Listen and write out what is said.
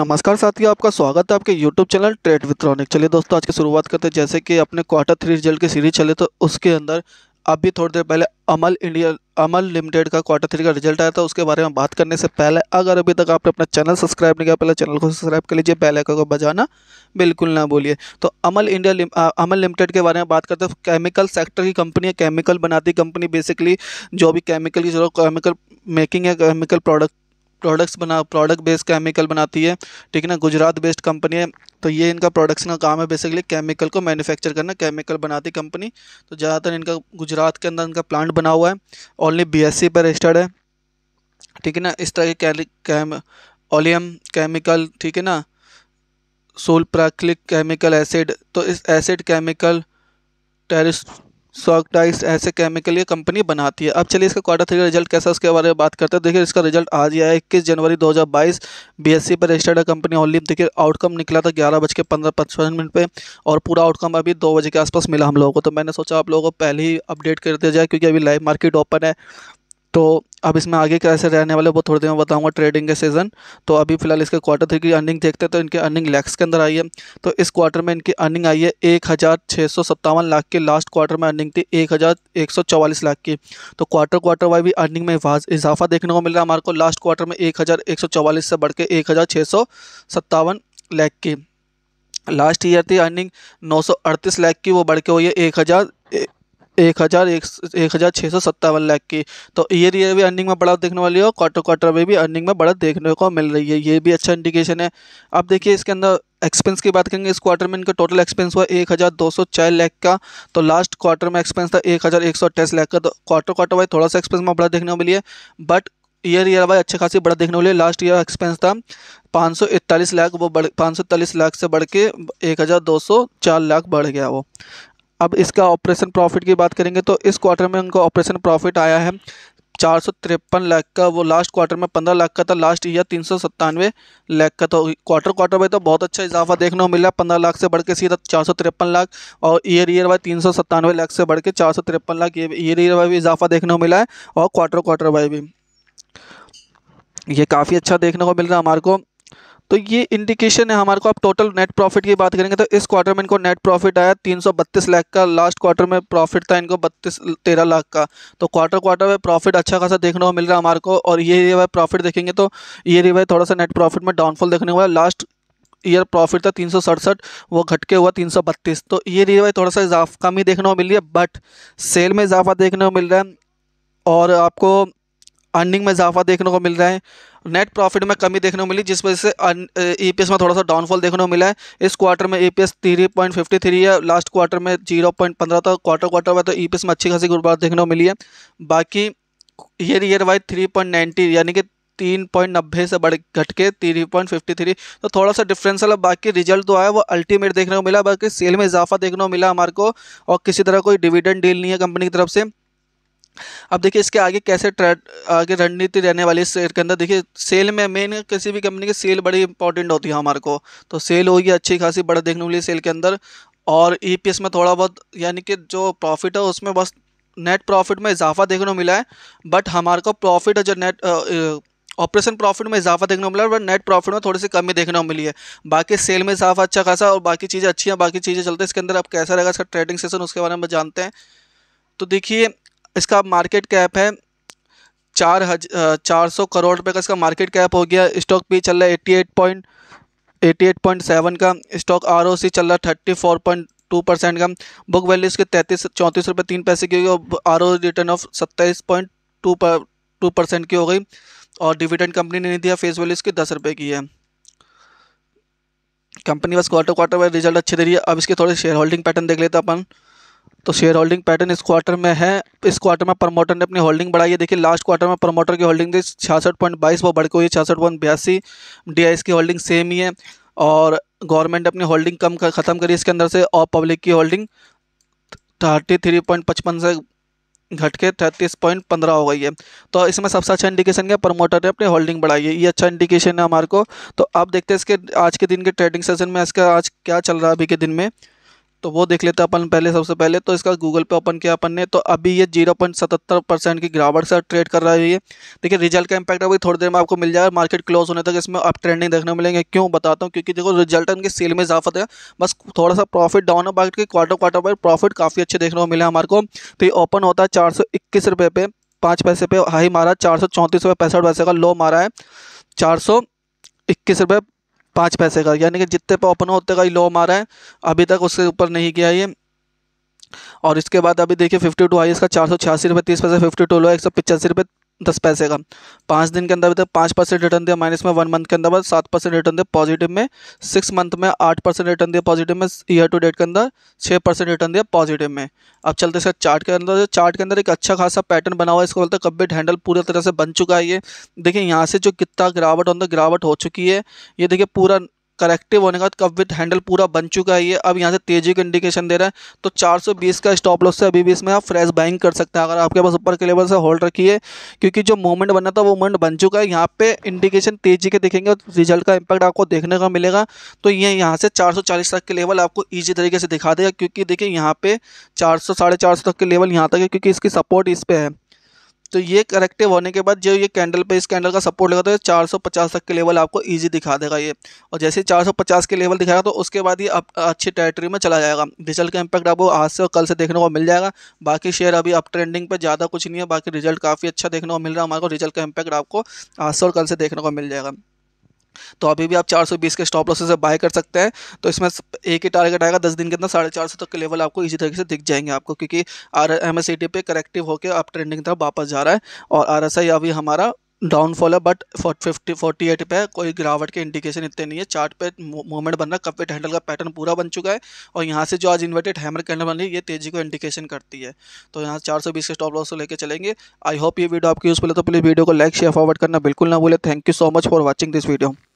नमस्कार साथियों आपका स्वागत है आपके YouTube चैनल ट्रेड विथ्रॉनिक चलिए दोस्तों आज की शुरुआत करते हैं जैसे कि अपने क्वार्टर थ्री रिजल्ट की सीरीज चले तो उसके अंदर अभी थोड़ी देर पहले अमल इंडिया अमल लिमिटेड का क्वार्टर थ्री का रिजल्ट आया था उसके बारे में बात करने से पहले अगर अभी तक आपने अपना चैनल सब्सक्राइब नहीं किया पहले चैनल को सब्सक्राइब कर लीजिए पहले को बजाना बिल्कुल ना बोलिए तो अमल इंडिया लिम, अमल लिमिटेड के बारे में बात करते हैं केमिकल सेक्टर की कंपनी है केमिकल बनाती कंपनी बेसिकली जो भी केमिकल की जरूरत केमिकल मेकिंग या केमिकल प्रोडक्ट प्रोडक्ट्स बना प्रोडक्ट बेस्ड केमिकल बनाती है ठीक है ना गुजरात बेस्ड कंपनी है तो ये इनका प्रोडक्ट्स का काम है बेसिकली केमिकल को मैन्युफैक्चर करना केमिकल बनाती कंपनी तो ज़्यादातर इनका गुजरात के अंदर इनका प्लांट बना हुआ है ओनली बीएससी पर रजिस्टर्ड है ठीक है ना इस तरह के कैम ओलियम केमिकल ठीक है ना सोल प्राकलिक केमिकल एसिड तो इस एसिड केमिकल टेरिस सॉक डाइस ऐसे केमिकल ये कंपनी बनाती है अब चलिए इसका क्वार्टर थ्री का रिजल्ट कैसा उसके बारे में बात करते हैं देखिए इसका रिजल्ट आज ही आया इक्कीस जनवरी 2022 बीएससी पर रजिस्टर्ड है कंपनी ओनली देखिए आउटकम निकला था ग्यारह बज के पंद्रह पचपन मिनट पे और पूरा आउटकम अभी दो बजे के आसपास मिला हम लोगों को तो मैंने सोचा आप लोगों को पहले ही अपडेट कर दिया जाए क्योंकि अभी लाइव मार्केट ओपन है तो अब इसमें आगे कैसे रहने वाले वो थोड़ी देर में बताऊंगा ट्रेडिंग के सीज़न तो अभी फिलहाल इसके क्वार्टर थ्री की अर्निंग देखते हैं तो इनकी अर्निंग लैक्स के अंदर आई है तो इस क्वार्टर में इनकी अर्निंग आई है एक हज़ार छः सौ सत्तावन लाख की लास्ट क्वार्टर में अर्निंग थी एक हज़ार एक सौ चवालीस लाख की तो क्वार्टर क्वार्टर वाई भी अर्निंग में इजाफा देखने को मिल रहा है हमारे को लास्ट क्वार्टर में एक हज़ार एक सौ चवालीस से बढ़ के एक हज़ार छः सौ सत्तावन लाख की लास्ट ईयर थी अर्निंग अड़तीस लाख की वो बढ़ के हुई है एक हज़ार एक हज़ार एक एक हज़ार छः सौ सत्तावन लाख की तो ईयर ईयर भी अर्निंग में बढ़ा देखने वाली है और क्वार्टर क्वार्टर में भी अर्निंग में बढ़त देखने को मिल रही है ये भी अच्छा इंडिकेशन है अब देखिए इसके अंदर एक्सपेंस की बात करेंगे इस क्वार्टर में इनका टोटल एक्सपेंस हुआ एक हज़ार दो सौ चार लाख का तो लास्ट क्वार्टर में एक्सपेंस था एक हज़ार एक सौ अट्ठाईस लाख का तो क्वार्टर क्वार्टर वाइज थोड़ा सा एक्सपेंस में बढ़ा देखने को मिली है बट ईयर ईयर वाइज अच्छे खासी बड़ा देखने वाली है लास्ट ईयर एक्सपेंस था पाँच सौ इकतालीस लाख वो बढ़ पाँच सौ इकतालीस लाख से बढ़ के एक हज़ार दो सौ चार लाख बढ़ गया वो अब इसका ऑपरेशन प्रॉफिट की बात करेंगे तो इस क्वार्टर में उनका ऑपरेशन प्रॉफिट आया है चार सौ तिरपन लाख का वो लास्ट क्वार्टर में पंद्रह लाख का था लास्ट ईयर तीन सौ सत्तानवे लाख का तो क्वार्टर क्वार्टर में तो बहुत अच्छा इजाफा देखने को मिला पंद्रह लाख से बढ़ के सीधा चार सौ तिरपन लाख और ईयर ईयर वाई तीन सौ सत्तानवे लाख से बढ़ के चार सौ तिरपन लाख ये ईयर ईयर वाई भी इजाफा देखने को मिला है और क्वार्टर क्वार्टर वाई भी ये काफ़ी अच्छा देखने को मिल रहा है हमारे को तो ये इंडिकेशन है हमारे को आप टोटल नेट प्रॉफिट की बात करेंगे तो इस क्वार्टर में इनको नेट प्रॉफिट आया 332 लाख का लास्ट क्वार्टर में प्रॉफिट था इनको बत्तीस तेरह लाख का तो क्वार्टर क्वार्टर में प्रॉफिट अच्छा खासा देखने को मिल रहा है हमारे को और ये रिवाई प्रॉफिट देखेंगे तो ये रिवाई थोड़ा सा नेट प्रॉफिट में डाउनफॉल देखने को लास्ट ईयर प्रॉफिट था तीन वो घट के हुआ तीन तो ये रिवाई थोड़ा सा इजाफ कम ही देखने को मिल रही है बट सेल में इजाफा देखने को मिल रहा है और आपको अर्निंग में इजाफा देखने को मिल रहा है नेट प्रॉफिट में कमी देखने को मिली जिस वजह से ई e में थोड़ा सा डाउनफॉल देखने को मिला है इस क्वार्टर में E P S three point fifty three है लास्ट क्वार्टर में जीरो पॉइंट पंद्रह था क्वार्टर क्वार्टर में तो ई e में अच्छी खासी गुड़बात देखने को मिली है बाकी year year wise three point ninety यानी कि तीन पॉइंट नब्बे से बढ़ घट के थ्री पॉइंट फिफ्टी थ्री तो थोड़ा सा डिफरेंसल है बाकी रिजल्ट तो आया वो अल्टीमेट देखने को मिला बाकी सेल में इजाफा देखने को मिला हमारे को और किसी तरह कोई डिविडेंड डील नहीं है कंपनी की तरफ से अब देखिए इसके आगे कैसे ट्रेड आगे रणनीति रहने वाली है शेयर के अंदर देखिए सेल में मेन किसी भी कंपनी की सेल बड़ी इंपॉर्टेंट होती है हमारे को तो सेल होगी अच्छी खासी बड़ा देखने को मिली सेल के अंदर और ई e में थोड़ा बहुत यानी कि जो प्रॉफिट है उसमें बस नेट प्रॉफिट में इजाफा देखने को मिला है बट हमारे को प्रॉफिट जो नेट ऑपरेशन प्रॉफिट में इजाफा देखने को मिला है बट नेट प्रॉफिट में थोड़ी सी कमी देखने को मिली है बाकी सेल में इजाफा अच्छा खासा और बाकी चीज़ें अच्छी हैं बाकी चीज़ें चलते हैं इसके अंदर अब कैसा रहेगा इसका ट्रेडिंग सेशन उसके बारे में जानते हैं तो देखिए इसका मार्केट कैप है चार हज चार सौ करोड़ रुपये का इसका मार्केट कैप हो गया स्टॉक पी चल रहा है eighty eight point eighty eight point seven का स्टॉक आर ओ सी चल रहा है thirty four point two percent का बुक वैल्यू इसके तैंतीस चौंतीस रुपये तीन पैसे की होगी और आर ओ रिटर्न ऑफ सत्ताईस पॉइंट टू पर टू परसेंट की हो गई और डिविडेंड कंपनी ने नहीं दिया फेस वैल्यू इसकी दस रुपये की है कंपनी बस क्वार्टर क्वार्टर वाइज रिजल्ट अच्छे दे रही है अब इसके थोड़े शेयर होल्डिंग पैटर्न देख लेते अपन तो शेयर होल्डिंग पैटर्न इस क्वार्टर में है इस क्वार्टर में प्रमोटर ने अपनी होल्डिंग बढ़ाई है देखिए लास्ट क्वार्टर में प्रमोटर की होल्डिंग थी छियासठ पॉइंट बाईस वो बढ़ के हुई छियासठ पॉइंट बयासी डी की होल्डिंग सेम ही है और गवर्नमेंट अपनी होल्डिंग कम कर ख़त्म करी इसके अंदर से और पब्लिक की होल्डिंग थर्टी थ्री पॉइंट पचपन से घट के तैंतीस पॉइंट पंद्रह हो गई है तो इसमें सबसे अच्छा इंडिकेशन क्या प्रमोटर ने अपनी होल्डिंग बढ़ाई है ये अच्छा इंडिकेशन है हमारे को तो आप देखते हैं इसके आज के दिन के ट्रेडिंग सेशन में इसका आज क्या चल रहा है अभी के दिन में तो वो देख लेते हैं अपन पहले सबसे पहले तो इसका गूगल पे ओपन किया अपन ने तो अभी ये जीरो पॉइंट सतहत्तर परसेंट की गिरावट से ट्रेड कर रहा है ये देखिए रिजल्ट का इंपैक्ट अभी थोड़ी देर में आपको मिल जाएगा मार्केट क्लोज होने तक इसमें आप ट्रेंडिंग देखने मिलेंगे क्यों बताता हूँ क्योंकि देखो रिजल्ट उनके सेल में इजाफत है बस थोड़ा सा प्रॉफिट डाउन है मार्केट के क्वार्टर क्वार्टर पर प्रॉफिट काफ़ी अच्छे देखने को मिले हमारे को तो ये ओपन होता है चार सौ इक्कीस रुपये पे पाँच पैसे पे हाई मारा चार सौ चौंतीस रुपये पैंसठ पैसे का लो मारा है चार सौ इक्कीस रुपये पाँच पैसे का यानी कि जितने पे ओपन हो उतने का ही लो मारा है अभी तक उसके ऊपर नहीं किया ये और इसके बाद अभी देखिए फिफ्टी टू हाईएस्ट का चार सौ छियासी रुपये तीस पैसे फिफ्टी टू लो एक सौ पिचासी रुपये दस पैसे का पाँच दिन के अंदर भी तो पाँच परसेंट रिटर्न दिया माइनस में वन मंथ के अंदर सात परसेंट रिटर्न दिया पॉजिटिव में सिक्स मंथ में आठ परसेंट रिटर्न दिया पॉजिटिव में ईयर टू डेट के अंदर छः परसेंट रिटर्न दिया पॉजिटिव में अब चलते सर चार्ट के अंदर चार्ट के अंदर एक अच्छा खासा पैटर्न बना हुआ है इसको बोलते हैं कब्बिट हैंडल पूरी तरह से बन चुका है ये देखिए यहाँ से जो कितना गिरावट होता है गिरावट हो चुकी है ये देखिए पूरा करेक्टिव होने का कब विथ हैंडल पूरा बन चुका है ये अब यहाँ से तेजी का इंडिकेशन दे रहा है तो 420 का स्टॉप लॉस से अभी भी इसमें आप फ्रेश बाइंग कर सकते हैं अगर आपके पास ऊपर के लेवल से होल्ड रखिए क्योंकि जो मूवमेंट बना था वो मूवमेंट बन चुका है यहाँ पे इंडिकेशन तेजी के दिखेंगे और रिजल्ट का इम्पैक्ट आपको देखने का मिलेगा तो ये यहाँ से चार तक के लेवल आपको ईजी तरीके से दिखा देगा क्योंकि देखिए यहाँ पे चार सौ तक के लेवल यहाँ तक है क्योंकि इसकी सपोर्ट इस पर है तो ये करेक्टिव होने के बाद जो ये कैंडल पे इस कैंडल का सपोर्ट लगा तो ये 450 तक के लेवल आपको इजी दिखा देगा ये और जैसे 450 के लेवल दिखाएगा तो उसके बाद ये आप अच्छी टेरिटरी में चला जाएगा रिजल्ट का इंपैक्ट आपको आज से और कल से देखने को मिल जाएगा बाकी शेयर अभी अप ट्रेंडिंग पर ज़्यादा कुछ नहीं है बाकी रिजल्ट काफ़ी अच्छा देखने को मिल रहा है हमारे रिजल्ट का इम्पैक्ट आपको आज से और कल से देखने को मिल जाएगा तो अभी भी आप 420 के स्टॉप लॉसेस से बाय कर सकते हैं तो इसमें एक ही टारगेट आएगा दस दिन के अंदर साढ़े चार सौ तक के लेवल आपको इसी तरीके से दिख जाएंगे आपको क्योंकि आर एम एस पे करेक्टिव होकर आप ट्रेंडिंग तरफ वापस जा रहा है और आर एस आई अभी हमारा डाउनफॉल है बट फिफ्टी फोर्टी एट पे कोई गिरावट के इंडिकेशन इतने नहीं है चार्ट पे मूवमेंट बन रहा है कपेट हैंडल का पैटर्न पूरा बन चुका है और यहाँ से जो आज इन्वर्टेड हैमर कैंडल बन रही है ये तेजी को इंडिकेशन करती है तो यहाँ चार सौ बीस के स्टॉप लॉस लेकर चलेंगे आई होप ये वीडियो आपकी यूज़ पे तो प्लीज़ वीडियो को लाइक शेयर फॉरवर्ड करना बिल्कुल ना भूले thank you so much for watching this video